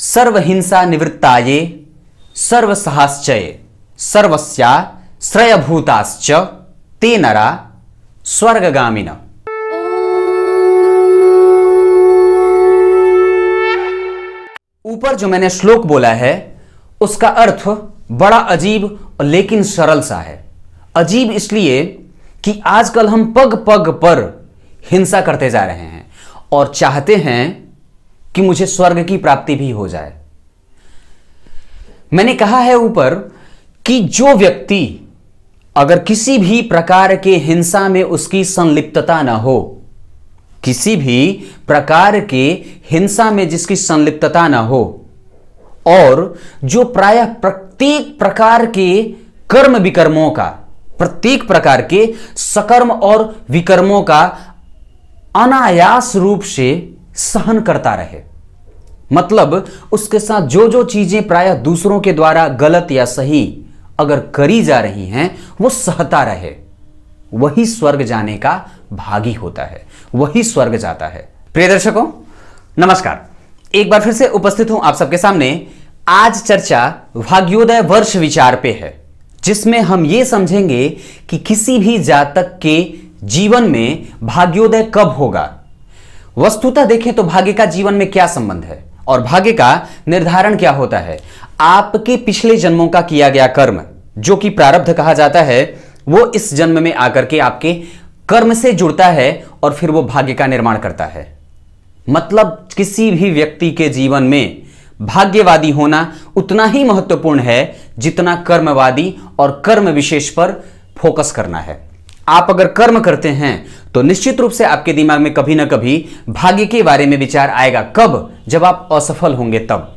सर्वहिंसा निवृत्ताये सर्वसहाश्चये सर्वस्या श्रयभूताश्च ते नरा स्वर्गगामिन ऊपर जो मैंने श्लोक बोला है उसका अर्थ बड़ा अजीब लेकिन सरल सा है अजीब इसलिए कि आजकल हम पग पग पर हिंसा करते जा रहे हैं और चाहते हैं कि मुझे स्वर्ग की प्राप्ति भी हो जाए मैंने कहा है ऊपर कि जो व्यक्ति अगर किसी भी प्रकार के हिंसा में उसकी संलिप्तता ना हो किसी भी प्रकार के हिंसा में जिसकी संलिप्तता ना हो और जो प्रायः प्रत्येक प्रकार के कर्म विकर्मों का प्रत्येक प्रकार के सकर्म और विकर्मों का अनायास रूप से सहन करता रहे मतलब उसके साथ जो जो चीजें प्रायः दूसरों के द्वारा गलत या सही अगर करी जा रही हैं वो सहता रहे वही स्वर्ग जाने का भागी होता है वही स्वर्ग जाता है प्रिय दर्शकों नमस्कार एक बार फिर से उपस्थित हूं आप सबके सामने आज चर्चा भाग्योदय वर्ष विचार पे है जिसमें हम ये समझेंगे कि किसी भी जातक के जीवन में भाग्योदय कब होगा वस्तुतः देखें तो भाग्य का जीवन में क्या संबंध है और भाग्य का निर्धारण क्या होता है आपके पिछले जन्मों का किया गया कर्म जो कि प्रारब्ध कहा जाता है वो इस जन्म में आकर के आपके कर्म से जुड़ता है और फिर वो भाग्य का निर्माण करता है मतलब किसी भी व्यक्ति के जीवन में भाग्यवादी होना उतना ही महत्वपूर्ण है जितना कर्मवादी और कर्म विशेष पर फोकस करना है आप अगर कर्म करते हैं तो निश्चित रूप से आपके दिमाग में कभी ना कभी भाग्य के बारे में विचार आएगा कब जब आप असफल होंगे तब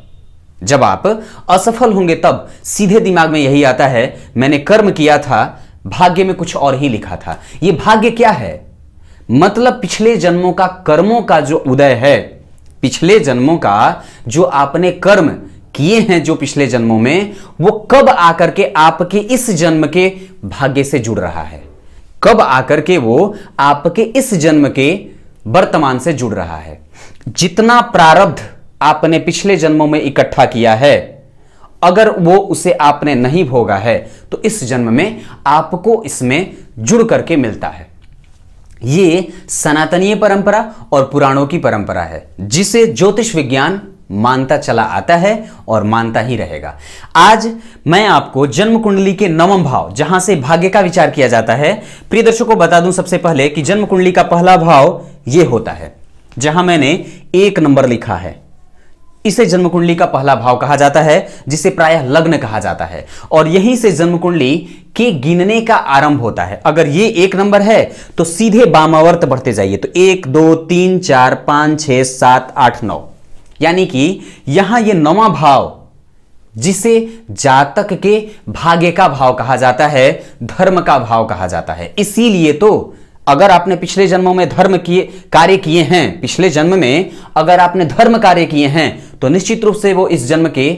जब आप असफल होंगे तब सीधे दिमाग में यही आता है मैंने कर्म किया था भाग्य में कुछ और ही लिखा था यह भाग्य क्या है मतलब पिछले जन्मों का कर्मों का जो उदय है पिछले जन्मों का जो आपने कर्म किए हैं जो पिछले जन्मों में वो कब आकर के आपके इस जन्म के भाग्य से जुड़ रहा है कब आकर के वो आपके इस जन्म के वर्तमान से जुड़ रहा है जितना प्रारब्ध आपने पिछले जन्मों में इकट्ठा किया है अगर वो उसे आपने नहीं भोगा है तो इस जन्म में आपको इसमें जुड़ करके मिलता है ये सनातनीय परंपरा और पुराणों की परंपरा है जिसे ज्योतिष विज्ञान मानता चला आता है और मानता ही रहेगा आज मैं आपको जन्म कुंडली के नवम भाव जहां से भाग्य का विचार किया जाता है प्रिय दर्शकों को बता दूं सबसे पहले कि जन्म कुंडली का पहला भाव ये होता है जहां मैंने एक नंबर लिखा है इसे जन्म कुंडली का पहला भाव कहा जाता है जिसे प्रायः लग्न कहा जाता है और यहीं से जन्म कुंडली के गिनने का आरंभ होता है अगर ये एक नंबर है तो सीधे बामावर्त बढ़ते जाइए तो एक दो तीन चार पांच छह सात आठ नौ यानी कि यहां ये नवा भाव जिसे जातक के भाग्य का भाव कहा जाता है धर्म का भाव कहा जाता है इसीलिए तो अगर आपने पिछले जन्मों में धर्म किए कार्य किए हैं पिछले जन्म में अगर आपने धर्म कार्य किए हैं तो निश्चित रूप से वो इस जन्म के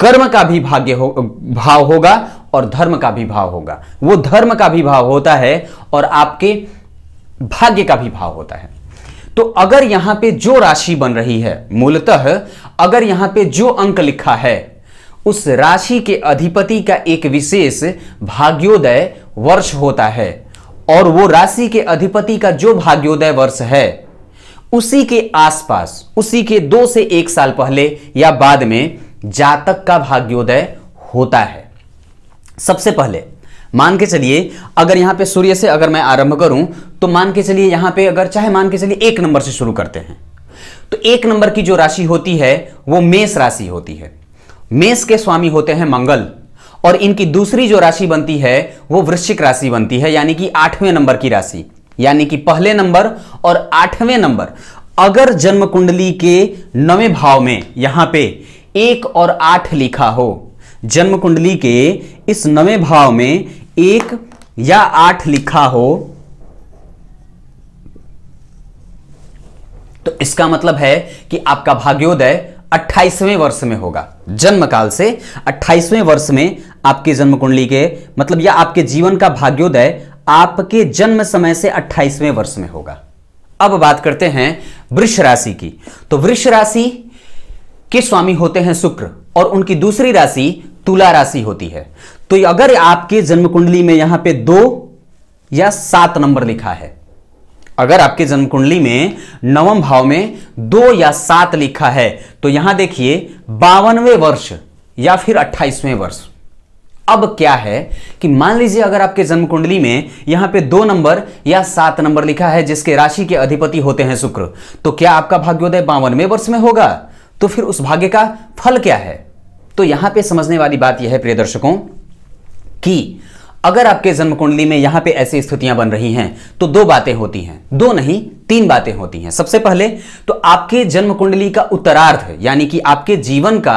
कर्म का भी भाग्य हो भाव होगा और धर्म का भी भाव होगा वो धर्म का भी भाव होता है और आपके भाग्य का भी भाव होता है तो अगर यहां पे जो राशि बन रही है मूलतः अगर यहां पे जो अंक लिखा है उस राशि के अधिपति का एक विशेष भाग्योदय वर्ष होता है और वो राशि के अधिपति का जो भाग्योदय वर्ष है उसी के आसपास उसी के दो से एक साल पहले या बाद में जातक का भाग्योदय होता है सबसे पहले मान के चलिए अगर यहाँ पे सूर्य से अगर मैं आरंभ करूं तो मान के चलिए यहाँ पे अगर चाहे मान के चलिए एक नंबर से शुरू करते हैं तो एक नंबर की जो राशि होती है वो मेष राशि होती है मेष के स्वामी होते हैं मंगल और इनकी दूसरी जो राशि बनती है वो वृश्चिक राशि बनती है यानी कि आठवें नंबर की राशि यानी कि पहले नंबर और आठवें नंबर अगर जन्म कुंडली के नवे भाव में यहां पे एक और आठ लिखा हो जन्म कुंडली के इस नवे भाव में एक या आठ लिखा हो तो इसका मतलब है कि आपका भाग्योदय 28वें वर्ष में होगा जन्म काल से 28वें वर्ष में आपकी जन्म कुंडली के मतलब या आपके जीवन का भाग्योदय आपके जन्म समय से 28वें वर्ष में होगा अब बात करते हैं वृष राशि की तो वृष राशि के स्वामी होते हैं शुक्र और उनकी दूसरी राशि तुला राशि होती है तो अगर आपके जन्म कुंडली में यहां पे दो या सात नंबर लिखा है अगर आपके जन्म कुंडली में नवम भाव में दो या सात लिखा है तो यहां देखिए बावनवे वर्ष या फिर अट्ठाईसवें वर्ष अब क्या है कि मान लीजिए अगर आपके जन्म कुंडली में यहां पे दो नंबर या सात नंबर लिखा है जिसके राशि के अधिपति होते हैं शुक्र तो क्या आपका भाग्योदय बावनवे वर्ष में होगा तो फिर उस भाग्य का फल क्या है तो यहां पे समझने वाली बात यह है प्रिय दर्शकों कि अगर आपके जन्म कुंडली में यहां पे ऐसी स्थितियां बन रही हैं तो दो बातें होती हैं दो नहीं तीन बातें होती हैं सबसे पहले तो आपके जन्म कुंडली का उत्तरार्ध यानी कि आपके जीवन का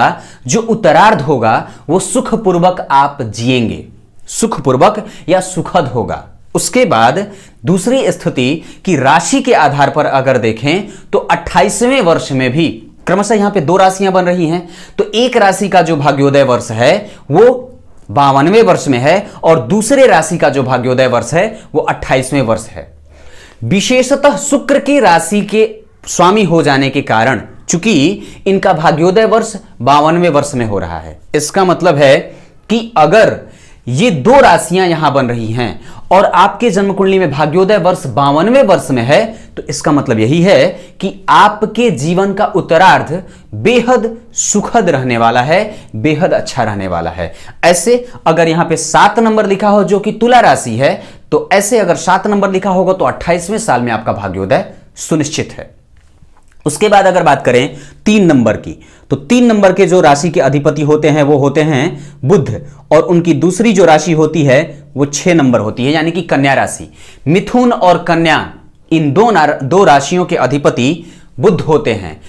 जो उत्तरार्ध होगा वो सुखपूर्वक आप जिएंगे सुखपूर्वक या सुखद होगा उसके बाद दूसरी स्थिति कि राशि के आधार पर अगर देखें तो अट्ठाईसवें वर्ष में भी क्रमशः यहां पे दो राशियां बन रही हैं तो एक राशि का जो भाग्योदय वर्ष है वो बावनवे वर्ष में है और दूसरे राशि का जो भाग्योदय वर्ष है वो अट्ठाईसवें वर्ष है विशेषतः शुक्र की राशि के स्वामी हो जाने के कारण चूंकि इनका भाग्योदय वर्ष बावनवे वर्ष में हो रहा है इसका मतलब है कि अगर ये दो राशियां यहां बन रही हैं और आपके जन्म कुंडली में भाग्योदय वर्ष बावनवे वर्ष में है तो इसका मतलब यही है कि आपके जीवन का उत्तरार्ध बेहद सुखद रहने वाला है बेहद अच्छा रहने वाला है ऐसे अगर यहां पे सात नंबर लिखा हो जो कि तुला राशि है तो ऐसे अगर सात नंबर लिखा होगा तो अट्ठाईसवें साल में आपका भाग्योदय सुनिश्चित है उसके बाद अगर बात करें तीन नंबर की तो तीन नंबर के जो राशि के अधिपति होते हैं वो होते हैं बुद्ध और उनकी दूसरी जो राशि होती है वो छह नंबर होती है यानी कि कन्या राशि मिथुन और कन्या इन दो दो राशियों के अधिपति बुद्ध होते हैं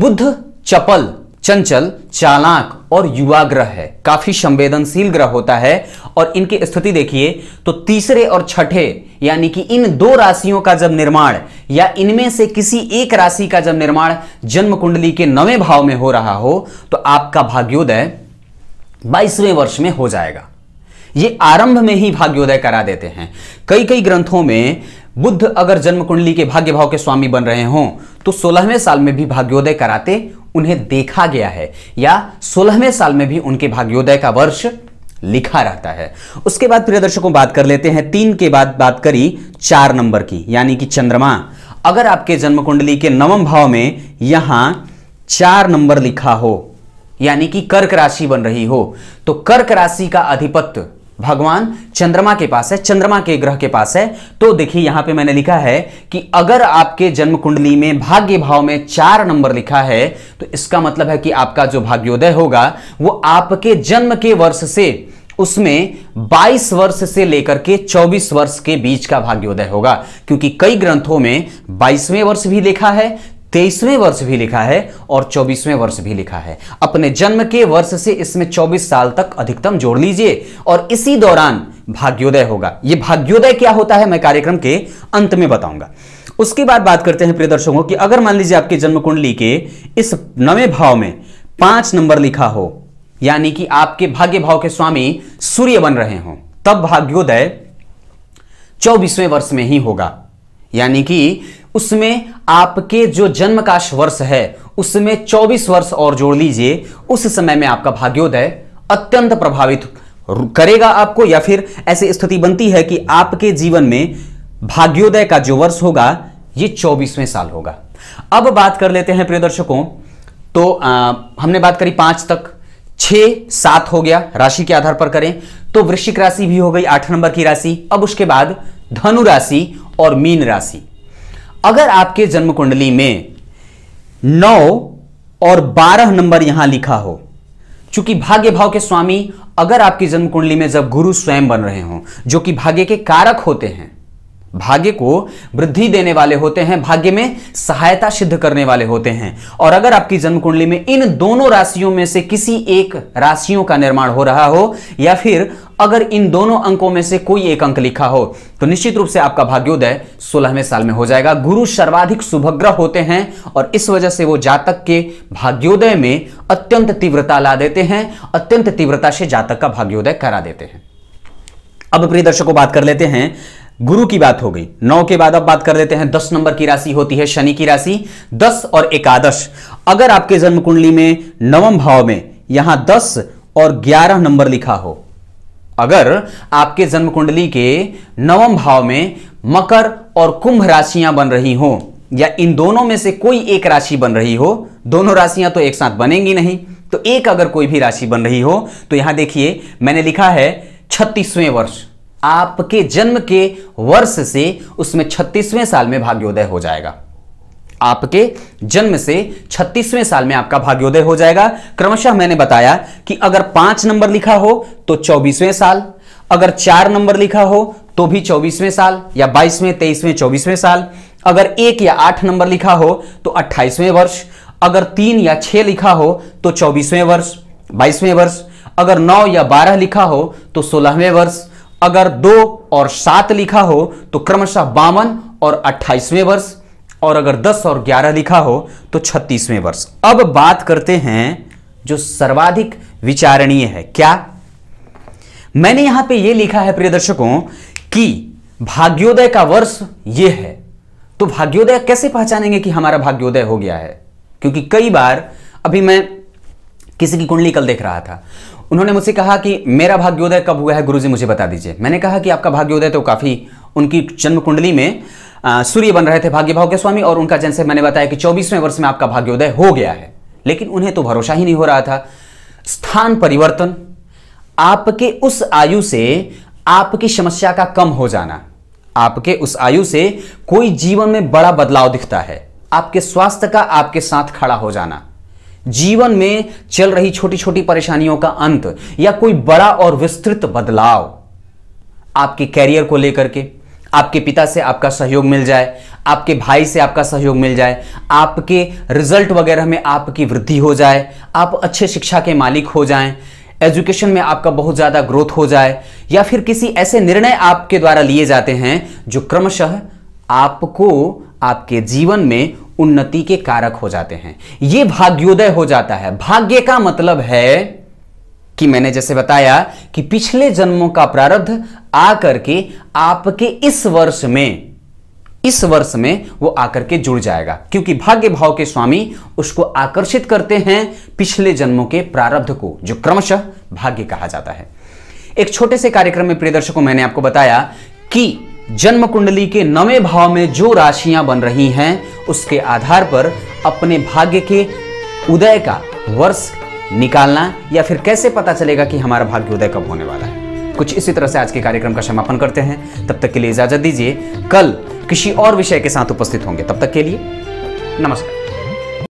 बुद्ध चपल चंचल चालाक और युवा ग्रह है काफी संवेदनशील ग्रह होता है और इनकी स्थिति देखिए तो तीसरे और छठे यानी कि इन दो राशियों का जब निर्माण या इनमें से किसी एक राशि का जब निर्माण जन्म कुंडली के नवे भाव में हो रहा हो तो आपका भाग्योदय बाईसवें वर्ष में हो जाएगा ये आरंभ में ही भाग्योदय करा देते हैं कई कई ग्रंथों में बुद्ध अगर जन्म कुंडली के भाग्य भाव के स्वामी बन रहे हों तो सोलहवें साल में भी भाग्योदय कराते उन्हें देखा गया है या सोलहवें साल में भी उनके भाग्योदय का वर्ष लिखा रहता है उसके बाद प्रिय दर्शकों बात कर लेते हैं तीन के बाद बात करी चार नंबर की यानी कि चंद्रमा अगर आपके जन्म कुंडली के नवम भाव में यहां चार नंबर लिखा हो यानी कि कर्क राशि बन रही हो तो कर्क राशि का अधिपत्य भगवान चंद्रमा के पास है चंद्रमा के ग्रह के पास है तो देखिए यहां पे मैंने लिखा है कि अगर आपके जन्म कुंडली में भाग्य भाव में चार नंबर लिखा है तो इसका मतलब है कि आपका जो भाग्योदय होगा वो आपके जन्म के वर्ष से उसमें 22 वर्ष से लेकर के 24 वर्ष के बीच का भाग्योदय होगा क्योंकि कई ग्रंथों में 22वें वर्ष भी लिखा है तेईसवें वर्ष भी लिखा है और चौबीसवें वर्ष भी लिखा है अपने जन्म के वर्ष से इसमें चौबीस साल तक अधिकतम जोड़ लीजिए और इसी दौरान भाग्योदय होगा ये भाग्योदय क्या होता है मैं कार्यक्रम के अंत में बताऊंगा उसके बाद बात करते हैं प्रिय दर्शकों की अगर मान लीजिए आपके जन्म कुंडली के इस नवे भाव में पांच नंबर लिखा हो यानी कि आपके भाग्य भाव के स्वामी सूर्य बन रहे हो तब भाग्योदय चौबीसवें वर्ष में ही होगा यानी कि उसमें आपके जो जन्मकाश वर्ष है उसमें 24 वर्ष और जोड़ लीजिए उस समय में आपका भाग्योदय अत्यंत प्रभावित करेगा आपको या फिर ऐसी स्थिति बनती है कि आपके जीवन में भाग्योदय का जो वर्ष होगा ये चौबीसवें साल होगा अब बात कर लेते हैं प्रिय दर्शकों तो आ, हमने बात करी पांच तक छ सात हो गया राशि के आधार पर करें तो वृश्चिक राशि भी हो गई आठ नंबर की राशि अब उसके बाद धनु राशि और मीन राशि अगर आपके जन्म कुंडली में नौ और बारह नंबर यहां लिखा हो चूंकि भाग्य भाव के स्वामी अगर आपकी जन्म कुंडली में जब गुरु स्वयं बन रहे हों जो कि भाग्य के कारक होते हैं भाग्य को वृद्धि देने वाले होते हैं भाग्य में सहायता सिद्ध करने वाले होते हैं और अगर आपकी जन्म कुंडली में इन दोनों राशियों में से किसी एक राशियों का निर्माण हो रहा हो या फिर अगर इन दोनों अंकों में से कोई एक अंक लिखा हो तो निश्चित रूप से आपका भाग्योदय सोलहवें साल में हो जाएगा गुरु सर्वाधिक सुभग्रह होते हैं और इस वजह से वो जातक के भाग्योदय में अत्यंत तीव्रता ला देते हैं अत्यंत तीव्रता से जातक का भाग्योदय करा देते हैं अब प्रिय दर्शकों बात कर लेते हैं गुरु की बात हो गई नौ के बाद अब बात कर देते हैं दस नंबर की राशि होती है शनि की राशि दस और एकादश अगर आपके जन्म कुंडली में नवम भाव में यहां दस और ग्यारह नंबर लिखा हो अगर आपके जन्म कुंडली के नवम भाव में मकर और कुंभ राशियां बन रही हो या इन दोनों में से कोई एक राशि बन रही हो दोनों राशियां तो एक साथ बनेंगी नहीं तो एक अगर कोई भी राशि बन रही हो तो यहां देखिए मैंने लिखा है छत्तीसवें वर्ष आपके जन्म के वर्ष से उसमें छत्तीसवें साल में भाग्योदय हो जाएगा आपके जन्म से छत्तीसवें साल में आपका भाग्योदय हो जाएगा क्रमशः मैंने बताया कि अगर पांच नंबर लिखा हो तो चौबीसवें साल अगर चार नंबर लिखा हो तो भी चौबीसवें साल या बाईसवें तेईसवें चौबीसवें साल अगर एक या आठ नंबर लिखा हो तो अट्ठाईसवें वर्ष अगर तीन या छह लिखा हो तो चौबीसवें वर्ष बाईसवें वर्ष अगर नौ या बारह लिखा हो तो सोलहवें वर्ष अगर दो और सात लिखा हो तो क्रमशः बावन और अट्ठाईसवें वर्ष और अगर दस और ग्यारह लिखा हो तो छत्तीसवें वर्ष अब बात करते हैं जो सर्वाधिक विचारणीय है क्या मैंने यहां पे यह लिखा है प्रिय दर्शकों कि भाग्योदय का वर्ष यह है तो भाग्योदय कैसे पहचानेंगे कि हमारा भाग्योदय हो गया है क्योंकि कई बार अभी मैं किसी की कुंडली कल देख रहा था उन्होंने मुझसे कहा कि मेरा भाग्योदय कब हुआ है गुरुजी मुझे बता दीजिए मैंने कहा कि आपका भाग्योदय तो काफ़ी उनकी जन्म कुंडली में सूर्य बन रहे थे भाग्य भाव के स्वामी और उनका जैसे मैंने बताया कि चौबीसवें वर्ष में आपका भाग्योदय हो गया है लेकिन उन्हें तो भरोसा ही नहीं हो रहा था स्थान परिवर्तन आपके उस आयु से आपकी समस्या का कम हो जाना आपके उस आयु से कोई जीवन में बड़ा बदलाव दिखता है आपके स्वास्थ्य का आपके साथ खड़ा हो जाना जीवन में चल रही छोटी छोटी परेशानियों का अंत या कोई बड़ा और विस्तृत बदलाव आपके कैरियर को लेकर के आपके पिता से आपका सहयोग मिल जाए आपके भाई से आपका सहयोग मिल जाए आपके रिजल्ट वगैरह में आपकी वृद्धि हो जाए आप अच्छे शिक्षा के मालिक हो जाएं एजुकेशन में आपका बहुत ज़्यादा ग्रोथ हो जाए या फिर किसी ऐसे निर्णय आपके द्वारा लिए जाते हैं जो क्रमशः आपको आपके जीवन में उन्नति के कारक हो जाते हैं ये भाग्योदय हो जाता है भाग्य का मतलब है कि मैंने जैसे बताया कि पिछले जन्मों का प्रारब्ध आकर के आपके इस वर्ष में इस वर्ष में वो आकर के जुड़ जाएगा क्योंकि भाग्य भाव के स्वामी उसको आकर्षित करते हैं पिछले जन्मों के प्रारब्ध को जो क्रमशः भाग्य कहा जाता है एक छोटे से कार्यक्रम में प्रिय दर्शकों मैंने आपको बताया कि जन्म कुंडली के नवे भाव में जो राशियां बन रही हैं उसके आधार पर अपने भाग्य के उदय का वर्ष निकालना या फिर कैसे पता चलेगा कि हमारा भाग्य उदय कब होने वाला है कुछ इसी तरह से आज के कार्यक्रम का समापन करते हैं तब तक के लिए इजाजत दीजिए कल किसी और विषय के साथ उपस्थित होंगे तब तक के लिए नमस्कार